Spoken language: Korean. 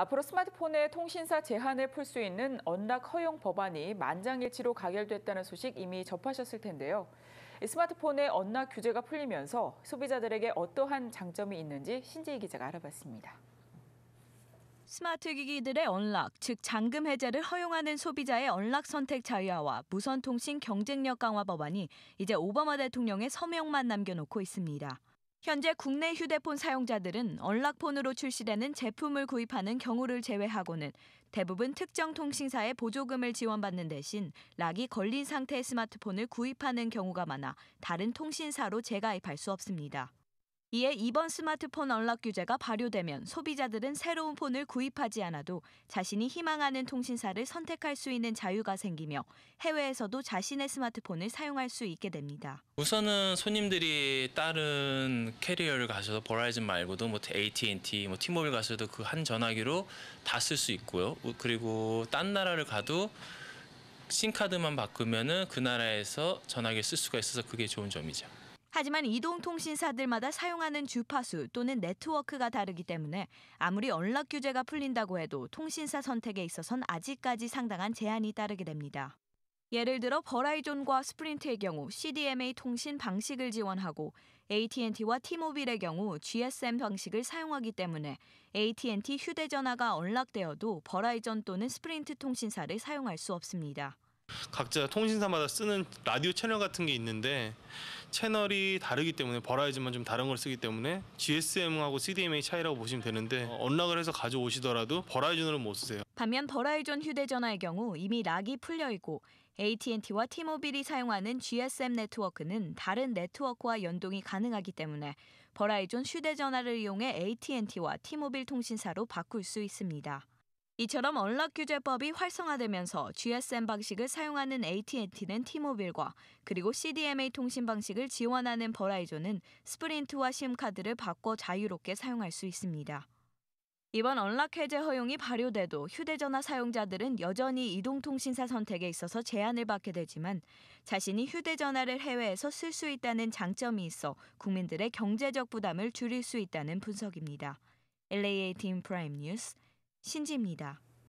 앞으로 스마트폰의 통신사 제한을 풀 수 있는 언락 허용 법안이 만장일치로 가결됐다는 소식 이미 접하셨을 텐데요. 스마트폰의 언락 규제가 풀리면서 소비자들에게 어떠한 장점이 있는지 신지희 기자가 알아봤습니다. 스마트 기기들의 언락, 즉 잠금 해제를 허용하는 소비자의 언락 선택 자유화와 무선 통신 경쟁력 강화 법안이 이제 오바마 대통령의 서명만 남겨놓고 있습니다. 현재 국내 휴대폰 사용자들은 언락폰으로 출시되는 제품을 구입하는 경우를 제외하고는 대부분 특정 통신사의 보조금을 지원받는 대신 락이 걸린 상태의 스마트폰을 구입하는 경우가 많아 다른 통신사로 재가입할 수 없습니다. 이에 이번 스마트폰 언락 규제가 발효되면 소비자들은 새로운 폰을 구입하지 않아도 자신이 희망하는 통신사를 선택할 수 있는 자유가 생기며 해외에서도 자신의 스마트폰을 사용할 수 있게 됩니다. 우선은 손님들이 다른 캐리어를 가셔도 버라이즌 말고도 뭐 AT&T, 뭐 티모빌 가셔도 그 한 전화기로 다 쓸 수 있고요. 그리고 딴 나라를 가도 싱카드만 바꾸면은 그 나라에서 전화기를 쓸 수가 있어서 그게 좋은 점이죠. 하지만 이동통신사들마다 사용하는 주파수 또는 네트워크가 다르기 때문에 아무리 연락 규제가 풀린다고 해도 통신사 선택에 있어선 아직까지 상당한 제한이 따르게 됩니다. 예를 들어 버라이존과 스프린트의 경우 CDMA 통신 방식을 지원하고 AT&T와 티모빌의 경우 GSM 방식을 사용하기 때문에 AT&T 휴대전화가 언락되어도 버라이전 또는 스프린트 통신사를 사용할 수 없습니다. 각자 통신사마다 쓰는 라디오 채널 같은 게 있는데 채널이 다르기 때문에 버라이즈만 좀 다른 걸 쓰기 때문에 GSM하고 CDMA 차이라고 보시면 되는데 어. 언락을 해서 가져오시더라도 버라이즌으로 못 쓰세요. 반면 버라이즌 휴대전화의 경우 이미 락이 풀려 있고 AT&T와 티모빌이 사용하는 GSM 네트워크는 다른 네트워크와 연동이 가능하기 때문에 버라이즌 휴대전화를 이용해 AT&T와 티모빌 통신사로 바꿀 수 있습니다. 이처럼 언락 규제법이 활성화되면서 GSM 방식을 사용하는 AT&T는 티모빌과 그리고 CDMA 통신 방식을 지원하는 버라이존은 스프린트와 심카드를 바꿔 자유롭게 사용할 수 있습니다. 이번 언락 해제 허용이 발효돼도 휴대전화 사용자들은 여전히 이동통신사 선택에 있어서 제한을 받게 되지만 자신이 휴대전화를 해외에서 쓸 수 있다는 장점이 있어 국민들의 경제적 부담을 줄일 수 있다는 분석입니다. LAA 팀 프라임 뉴스 신지입니다.